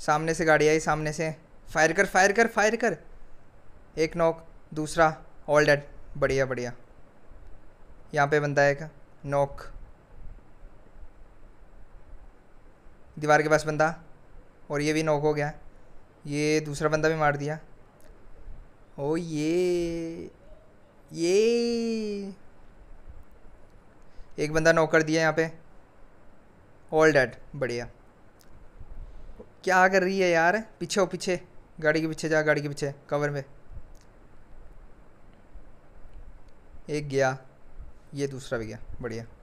सामने से गाड़ी आई सामने से फायर कर फायर कर फायर कर एक नॉक दूसरा ऑल डेड बढ़िया बढ़िया यहाँ पे बंदा है एक नॉक दीवार के पास बंदा और ये भी नॉक हो गया ये दूसरा बंदा भी मार दिया ओ ये ये एक बंदा नॉक कर दिया यहाँ पे ऑल डेड बढ़िया क्या कर रही है यार पीछे हो पीछे गाड़ी के पीछे जा गाड़ी के पीछे कवर में एक गया ये दूसरा भी गया बढ़िया